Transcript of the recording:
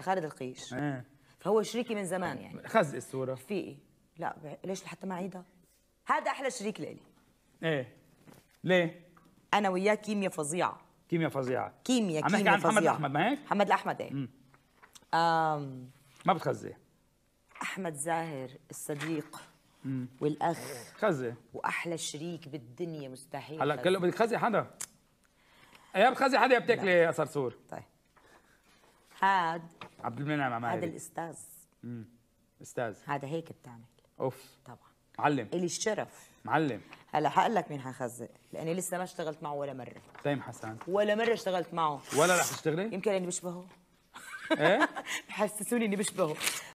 خالد القيش آه. فهو شريكي من زمان يعني خزق الصوره في إيه؟ لا ليش لحتى ما عيدها هذا احلى شريك لي ايه ليه انا وياه كيمياء فظيعه كيمياء فظيعه كيمياء عم كيمياء عن محمد احمد ما هيك محمد الاحمد ايه أم... ما بتخزي احمد زاهر الصديق مم. والاخ خزي واحلى شريك بالدنيا مستحيل هلا كله بدك خزي حدا يا بتخزي حدا يا بتاكلي يا صرصور طيب هاد عبد المنعم عمالي هذا الاستاذ امم استاذ هذا هيك بتعمل اوف طبعا معلم الي الشرف معلم هلا حقول لك مين حخزق لاني لسه ما اشتغلت معه ولا مره تيم طيب حسن ولا مره اشتغلت معه ولا رح تشتغلي يمكن اني بشبهه ايه بحسسوني اني بشبهه